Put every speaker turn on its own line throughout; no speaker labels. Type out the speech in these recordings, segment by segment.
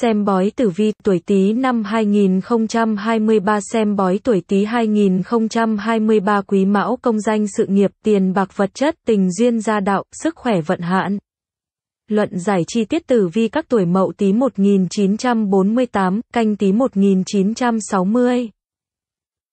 Xem bói tử vi tuổi Tý năm 2023 xem bói tuổi Tý 2023 quý mão công danh sự nghiệp, tiền bạc vật chất, tình duyên gia đạo, sức khỏe vận hạn. Luận giải chi tiết tử vi các tuổi Mậu Tý 1948, Canh Tý 1960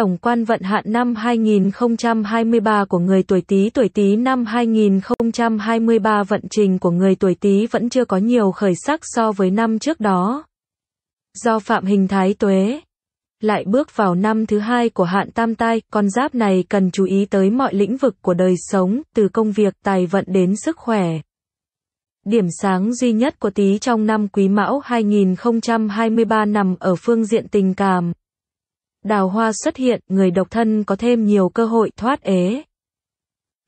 tổng quan vận hạn năm 2023 của người tuổi Tý tuổi Tý năm 2023 vận trình của người tuổi Tý vẫn chưa có nhiều khởi sắc so với năm trước đó. Do phạm hình thái tuế, lại bước vào năm thứ hai của hạn tam tai, con giáp này cần chú ý tới mọi lĩnh vực của đời sống, từ công việc, tài vận đến sức khỏe. Điểm sáng duy nhất của Tý trong năm Quý Mão 2023 nằm ở phương diện tình cảm. Đào hoa xuất hiện, người độc thân có thêm nhiều cơ hội thoát ế.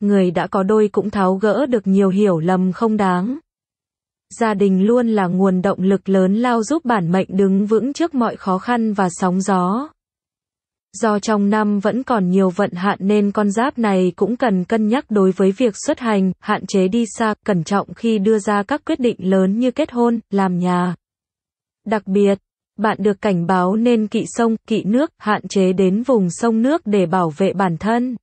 Người đã có đôi cũng tháo gỡ được nhiều hiểu lầm không đáng. Gia đình luôn là nguồn động lực lớn lao giúp bản mệnh đứng vững trước mọi khó khăn và sóng gió. Do trong năm vẫn còn nhiều vận hạn nên con giáp này cũng cần cân nhắc đối với việc xuất hành, hạn chế đi xa, cẩn trọng khi đưa ra các quyết định lớn như kết hôn, làm nhà. Đặc biệt, bạn được cảnh báo nên kỵ sông, kỵ nước, hạn chế đến vùng sông nước để bảo vệ bản thân.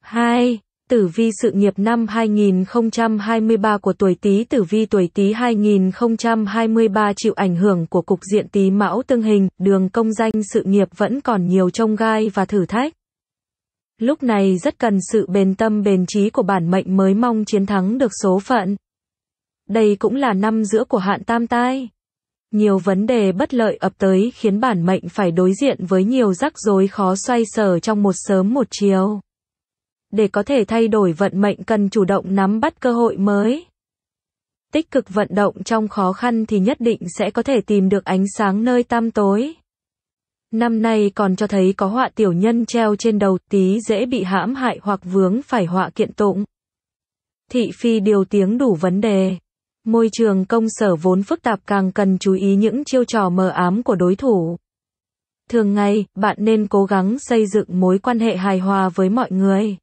hai Tử vi sự nghiệp năm 2023 của tuổi Tý Tử vi tuổi Tý 2023 chịu ảnh hưởng của cục diện Tý Mão tương hình, đường công danh sự nghiệp vẫn còn nhiều trông gai và thử thách. Lúc này rất cần sự bền tâm bền trí của bản mệnh mới mong chiến thắng được số phận đây cũng là năm giữa của hạn tam tai. Nhiều vấn đề bất lợi ập tới khiến bản mệnh phải đối diện với nhiều rắc rối khó xoay sở trong một sớm một chiều. Để có thể thay đổi vận mệnh cần chủ động nắm bắt cơ hội mới. Tích cực vận động trong khó khăn thì nhất định sẽ có thể tìm được ánh sáng nơi tam tối. Năm nay còn cho thấy có họa tiểu nhân treo trên đầu tí dễ bị hãm hại hoặc vướng phải họa kiện tụng. Thị phi điều tiếng đủ vấn đề. Môi trường công sở vốn phức tạp càng cần chú ý những chiêu trò mờ ám của đối thủ. Thường ngày, bạn nên cố gắng xây dựng mối quan hệ hài hòa với mọi người.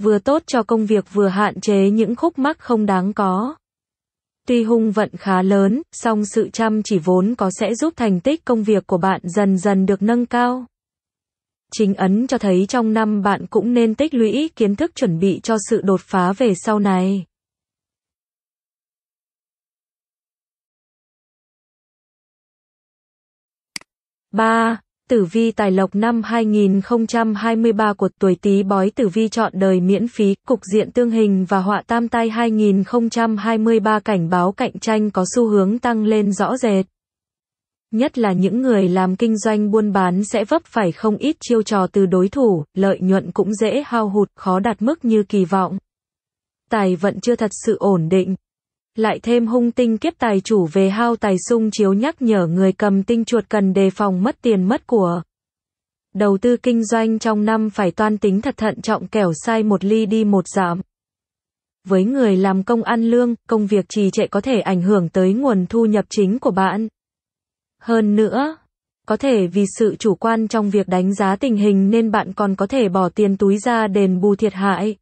Vừa tốt cho công việc vừa hạn chế những khúc mắc không đáng có. Tuy hung vận khá lớn, song sự chăm chỉ vốn có sẽ giúp thành tích công việc của bạn dần dần được nâng cao. Chính ấn cho thấy trong năm bạn cũng nên tích lũy kiến thức chuẩn bị cho sự đột phá về sau này. 3. Tử vi tài lộc năm 2023 của tuổi Tý bói tử vi chọn đời miễn phí, cục diện tương hình và họa tam tai 2023 cảnh báo cạnh tranh có xu hướng tăng lên rõ rệt. Nhất là những người làm kinh doanh buôn bán sẽ vấp phải không ít chiêu trò từ đối thủ, lợi nhuận cũng dễ hao hụt, khó đạt mức như kỳ vọng. Tài vận chưa thật sự ổn định, lại thêm hung tinh kiếp tài chủ về hao tài sung chiếu nhắc nhở người cầm tinh chuột cần đề phòng mất tiền mất của. Đầu tư kinh doanh trong năm phải toan tính thật thận trọng kẻo sai một ly đi một giảm. Với người làm công ăn lương, công việc trì trệ có thể ảnh hưởng tới nguồn thu nhập chính của bạn. Hơn nữa, có thể vì sự chủ quan trong việc đánh giá tình hình nên bạn còn có thể bỏ tiền túi ra đền bù thiệt hại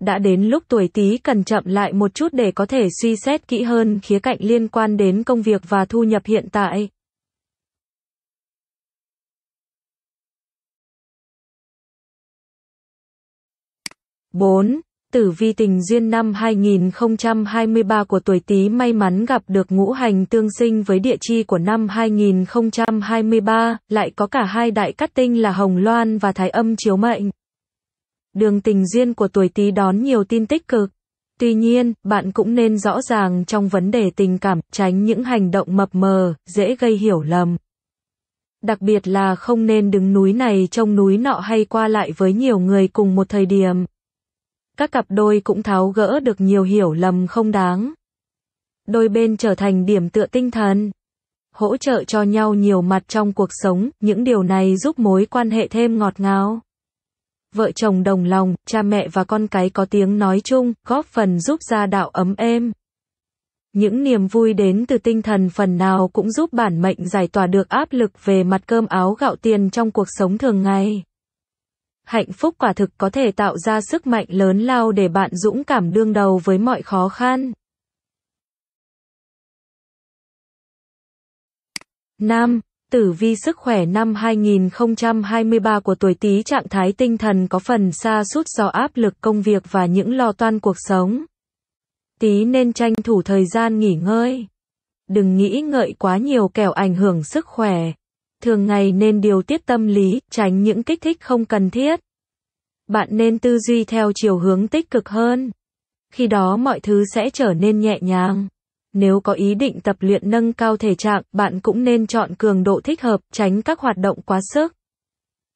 đã đến lúc tuổi Tý cần chậm lại một chút để có thể suy xét kỹ hơn khía cạnh liên quan đến công việc và thu nhập hiện tại. bốn Tử vi tình duyên năm 2023 của tuổi Tý may mắn gặp được ngũ hành tương sinh với địa chi của năm 2023, lại có cả hai đại cát tinh là Hồng Loan và Thái Âm chiếu mệnh đường tình duyên của tuổi Tý đón nhiều tin tích cực. Tuy nhiên, bạn cũng nên rõ ràng trong vấn đề tình cảm, tránh những hành động mập mờ, dễ gây hiểu lầm. Đặc biệt là không nên đứng núi này trông núi nọ hay qua lại với nhiều người cùng một thời điểm. Các cặp đôi cũng tháo gỡ được nhiều hiểu lầm không đáng. Đôi bên trở thành điểm tựa tinh thần. Hỗ trợ cho nhau nhiều mặt trong cuộc sống, những điều này giúp mối quan hệ thêm ngọt ngào vợ chồng đồng lòng, cha mẹ và con cái có tiếng nói chung, góp phần giúp gia đạo ấm êm. Những niềm vui đến từ tinh thần phần nào cũng giúp bản mệnh giải tỏa được áp lực về mặt cơm áo gạo tiền trong cuộc sống thường ngày. Hạnh phúc quả thực có thể tạo ra sức mạnh lớn lao để bạn dũng cảm đương đầu với mọi khó khăn. 5 tử vi sức khỏe năm 2023 của tuổi Tý trạng thái tinh thần có phần xa sút do áp lực công việc và những lo toan cuộc sống. Tý nên tranh thủ thời gian nghỉ ngơi. Đừng nghĩ ngợi quá nhiều kẻo ảnh hưởng sức khỏe. Thường ngày nên điều tiết tâm lý, tránh những kích thích không cần thiết. Bạn nên tư duy theo chiều hướng tích cực hơn. Khi đó mọi thứ sẽ trở nên nhẹ nhàng. Nếu có ý định tập luyện nâng cao thể trạng, bạn cũng nên chọn cường độ thích hợp, tránh các hoạt động quá sức.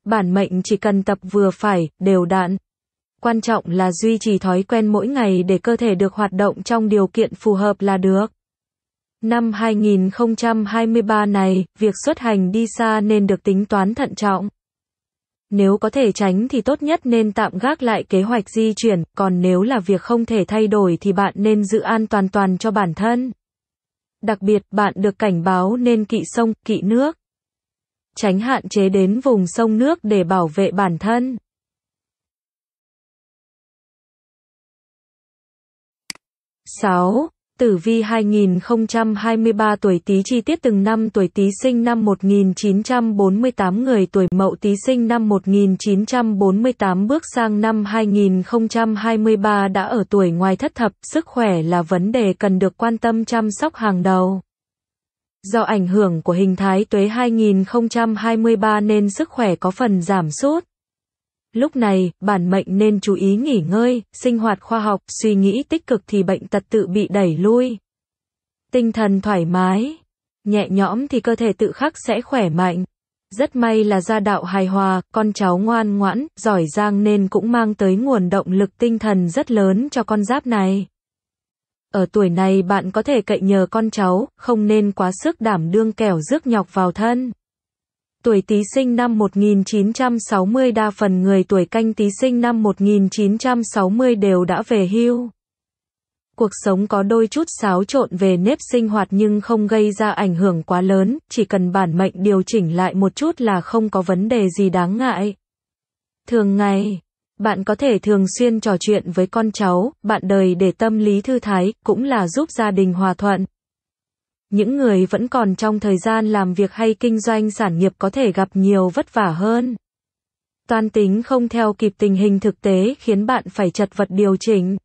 Bản mệnh chỉ cần tập vừa phải, đều đặn. Quan trọng là duy trì thói quen mỗi ngày để cơ thể được hoạt động trong điều kiện phù hợp là được. Năm 2023 này, việc xuất hành đi xa nên được tính toán thận trọng. Nếu có thể tránh thì tốt nhất nên tạm gác lại kế hoạch di chuyển, còn nếu là việc không thể thay đổi thì bạn nên giữ an toàn toàn cho bản thân. Đặc biệt, bạn được cảnh báo nên kỵ sông, kỵ nước. Tránh hạn chế đến vùng sông nước để bảo vệ bản thân. Sáu Tử vi 2023 tuổi Tý chi tiết từng năm tuổi Tý sinh năm 1948 người tuổi Mậu Tý sinh năm 1948 bước sang năm 2023 đã ở tuổi ngoài thất thập, sức khỏe là vấn đề cần được quan tâm chăm sóc hàng đầu. Do ảnh hưởng của hình thái tuế 2023 nên sức khỏe có phần giảm sút. Lúc này, bản mệnh nên chú ý nghỉ ngơi, sinh hoạt khoa học, suy nghĩ tích cực thì bệnh tật tự bị đẩy lui. Tinh thần thoải mái, nhẹ nhõm thì cơ thể tự khắc sẽ khỏe mạnh. Rất may là gia đạo hài hòa, con cháu ngoan ngoãn, giỏi giang nên cũng mang tới nguồn động lực tinh thần rất lớn cho con giáp này. Ở tuổi này bạn có thể cậy nhờ con cháu, không nên quá sức đảm đương kẻo rước nhọc vào thân. Tuổi Tý sinh năm 1960 đa phần người tuổi Canh Tý sinh năm 1960 đều đã về hưu. Cuộc sống có đôi chút xáo trộn về nếp sinh hoạt nhưng không gây ra ảnh hưởng quá lớn, chỉ cần bản mệnh điều chỉnh lại một chút là không có vấn đề gì đáng ngại. Thường ngày, bạn có thể thường xuyên trò chuyện với con cháu, bạn đời để tâm lý thư thái, cũng là giúp gia đình hòa thuận những người vẫn còn trong thời gian làm việc hay kinh doanh sản nghiệp có thể gặp nhiều vất vả hơn. Toan tính không theo kịp tình hình thực tế khiến bạn phải chật vật điều chỉnh.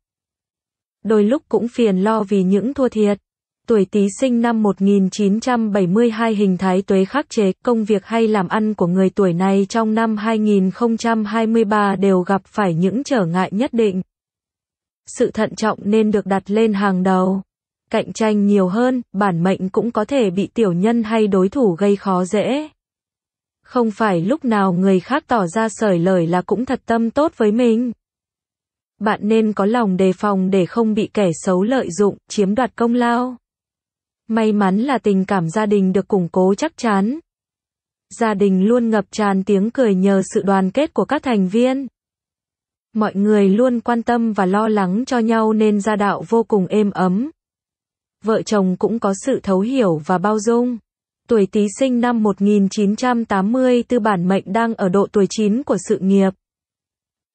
Đôi lúc cũng phiền lo vì những thua thiệt. Tuổi Tý sinh năm 1972 hình thái tuế khắc chế, công việc hay làm ăn của người tuổi này trong năm 2023 đều gặp phải những trở ngại nhất định. Sự thận trọng nên được đặt lên hàng đầu cạnh tranh nhiều hơn, bản mệnh cũng có thể bị tiểu nhân hay đối thủ gây khó dễ. Không phải lúc nào người khác tỏ ra sởi lời là cũng thật tâm tốt với mình. Bạn nên có lòng đề phòng để không bị kẻ xấu lợi dụng, chiếm đoạt công lao. May mắn là tình cảm gia đình được củng cố chắc chắn. Gia đình luôn ngập tràn tiếng cười nhờ sự đoàn kết của các thành viên mọi người luôn quan tâm và lo lắng cho nhau nên gia đạo vô cùng êm ấm vợ chồng cũng có sự thấu hiểu và bao dung. Tuổi Tý sinh năm 1980 tư bản mệnh đang ở độ tuổi 9 của sự nghiệp.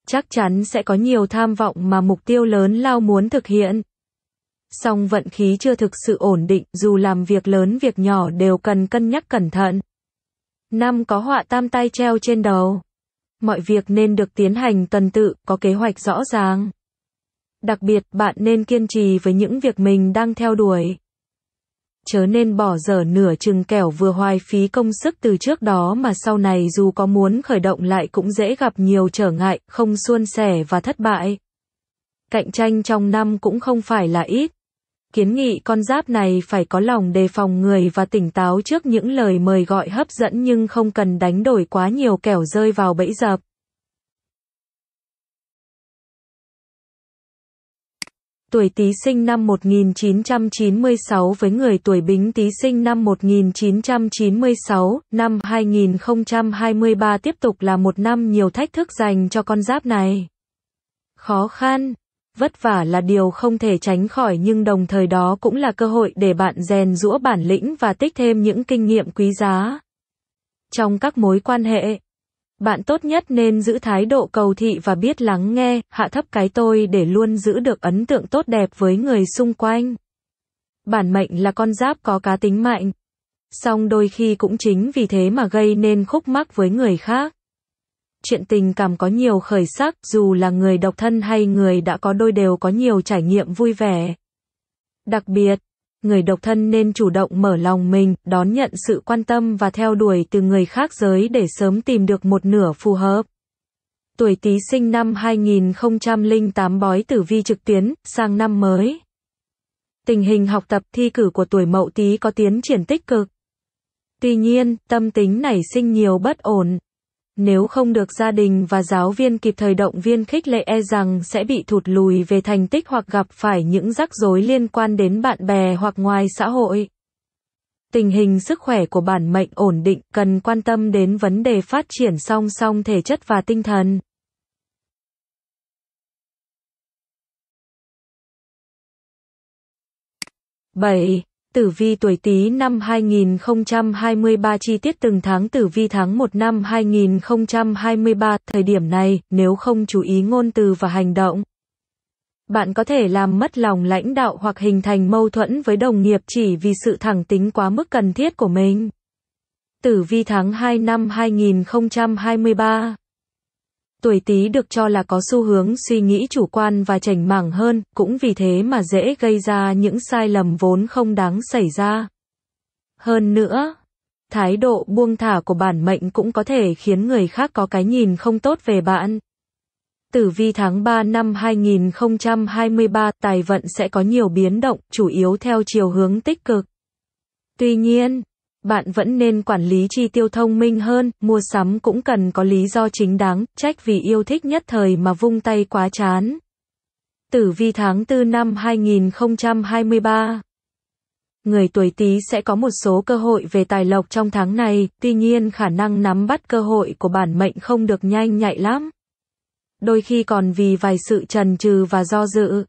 Chắc chắn sẽ có nhiều tham vọng mà mục tiêu lớn lao muốn thực hiện. Song vận khí chưa thực sự ổn định, dù làm việc lớn việc nhỏ đều cần cân nhắc cẩn thận. Năm có họa tam tai treo trên đầu. Mọi việc nên được tiến hành tuần tự, có kế hoạch rõ ràng. Đặc biệt, bạn nên kiên trì với những việc mình đang theo đuổi. Chớ nên bỏ dở nửa chừng kẻo vừa hoài phí công sức từ trước đó mà sau này dù có muốn khởi động lại cũng dễ gặp nhiều trở ngại, không suôn sẻ và thất bại. Cạnh tranh trong năm cũng không phải là ít. Kiến nghị con giáp này phải có lòng đề phòng người và tỉnh táo trước những lời mời gọi hấp dẫn nhưng không cần đánh đổi quá nhiều kẻo rơi vào bẫy dập. tuổi Tý sinh năm 1996 với người tuổi Bính Tý sinh năm 1996, năm 2023 tiếp tục là một năm nhiều thách thức dành cho con giáp này. Khó khăn, vất vả là điều không thể tránh khỏi nhưng đồng thời đó cũng là cơ hội để bạn rèn rũa bản lĩnh và tích thêm những kinh nghiệm quý giá trong các mối quan hệ bạn tốt nhất nên giữ thái độ cầu thị và biết lắng nghe, hạ thấp cái tôi để luôn giữ được ấn tượng tốt đẹp với người xung quanh. Bản mệnh là con giáp có cá tính mạnh, song đôi khi cũng chính vì thế mà gây nên khúc mắc với người khác. Chuyện tình cảm có nhiều khởi sắc, dù là người độc thân hay người đã có đôi đều có nhiều trải nghiệm vui vẻ. Đặc biệt, người độc thân nên chủ động mở lòng mình, đón nhận sự quan tâm và theo đuổi từ người khác giới để sớm tìm được một nửa phù hợp. Tuổi Tý sinh năm 2008 bói tử vi trực tuyến, sang năm mới. Tình hình học tập thi cử của tuổi Mậu Tý có tiến triển tích cực. Tuy nhiên, tâm tính nảy sinh nhiều bất ổn. Nếu không được gia đình và giáo viên kịp thời động viên khích lệ e rằng sẽ bị thụt lùi về thành tích hoặc gặp phải những rắc rối liên quan đến bạn bè hoặc ngoài xã hội. Tình hình sức khỏe của bản mệnh ổn định cần quan tâm đến vấn đề phát triển song song thể chất và tinh thần. bảy Tử vi tuổi Tý năm 2023 chi tiết từng tháng Tử vi tháng 1 năm 2023, thời điểm này, nếu không chú ý ngôn từ và hành động, bạn có thể làm mất lòng lãnh đạo hoặc hình thành mâu thuẫn với đồng nghiệp chỉ vì sự thẳng tính quá mức cần thiết của mình. Tử vi tháng 2 năm 2023 Tuổi Tý được cho là có xu hướng suy nghĩ chủ quan và chảnh mảng hơn, cũng vì thế mà dễ gây ra những sai lầm vốn không đáng xảy ra. Hơn nữa, thái độ buông thả của bản mệnh cũng có thể khiến người khác có cái nhìn không tốt về bạn. Tử vi tháng 3 năm 2023, tài vận sẽ có nhiều biến động, chủ yếu theo chiều hướng tích cực. Tuy nhiên, bạn vẫn nên quản lý chi tiêu thông minh hơn, mua sắm cũng cần có lý do chính đáng, trách vì yêu thích nhất thời mà vung tay quá chán. Tử vi tháng 4 năm 2023 Người tuổi Tý sẽ có một số cơ hội về tài lộc trong tháng này, tuy nhiên khả năng nắm bắt cơ hội của bản mệnh không được nhanh nhạy lắm. Đôi khi còn vì vài sự trần trừ và do dự,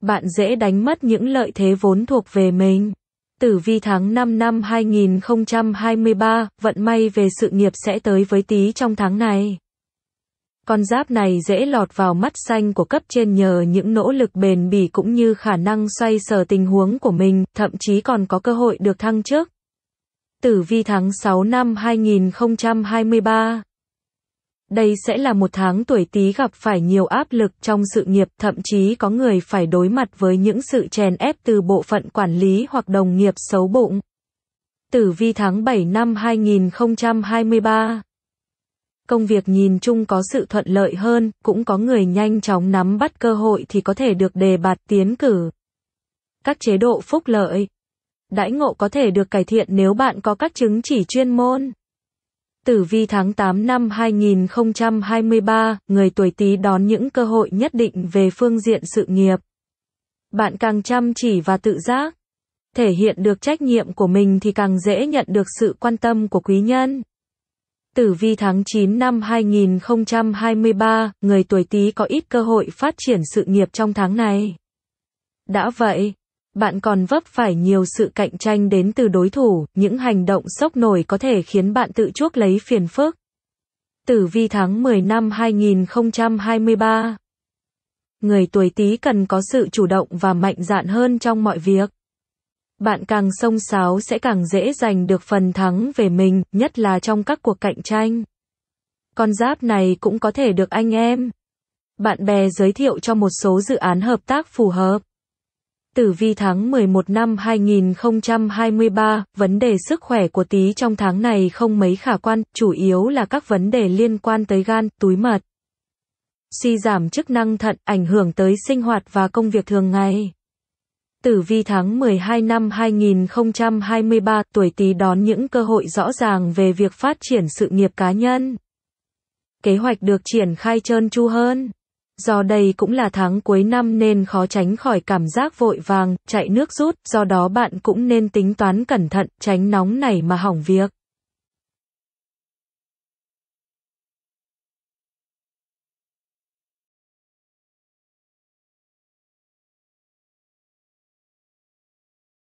bạn dễ đánh mất những lợi thế vốn thuộc về mình. Tử vi tháng 5 năm 2023, vận may về sự nghiệp sẽ tới với tí trong tháng này. Con giáp này dễ lọt vào mắt xanh của cấp trên nhờ những nỗ lực bền bỉ cũng như khả năng xoay sở tình huống của mình, thậm chí còn có cơ hội được thăng chức. Tử vi tháng 6 năm 2023 đây sẽ là một tháng tuổi Tý gặp phải nhiều áp lực trong sự nghiệp, thậm chí có người phải đối mặt với những sự chèn ép từ bộ phận quản lý hoặc đồng nghiệp xấu bụng. Tử vi tháng 7 năm 2023 Công việc nhìn chung có sự thuận lợi hơn, cũng có người nhanh chóng nắm bắt cơ hội thì có thể được đề bạt tiến cử. Các chế độ phúc lợi Đãi ngộ có thể được cải thiện nếu bạn có các chứng chỉ chuyên môn Tử vi tháng 8 năm 2023, người tuổi Tý đón những cơ hội nhất định về phương diện sự nghiệp. Bạn càng chăm chỉ và tự giác, thể hiện được trách nhiệm của mình thì càng dễ nhận được sự quan tâm của quý nhân. Tử vi tháng 9 năm 2023, người tuổi Tý có ít cơ hội phát triển sự nghiệp trong tháng này. Đã vậy, bạn còn vấp phải nhiều sự cạnh tranh đến từ đối thủ, những hành động sốc nổi có thể khiến bạn tự chuốc lấy phiền phức. Tử vi tháng 10 năm 2023 Người tuổi Tý cần có sự chủ động và mạnh dạn hơn trong mọi việc. Bạn càng xông sáo sẽ càng dễ giành được phần thắng về mình, nhất là trong các cuộc cạnh tranh. Con giáp này cũng có thể được anh em, bạn bè giới thiệu cho một số dự án hợp tác phù hợp. Tử vi tháng 11 năm 2023, vấn đề sức khỏe của tí trong tháng này không mấy khả quan, chủ yếu là các vấn đề liên quan tới gan, túi mật. Suy giảm chức năng thận ảnh hưởng tới sinh hoạt và công việc thường ngày. Tử vi tháng 12 năm 2023, tuổi Tý đón những cơ hội rõ ràng về việc phát triển sự nghiệp cá nhân. Kế hoạch được triển khai trơn tru hơn do đây cũng là tháng cuối năm nên khó tránh khỏi cảm giác vội vàng, chạy nước rút, do đó bạn cũng nên tính toán cẩn thận, tránh nóng này mà hỏng việc.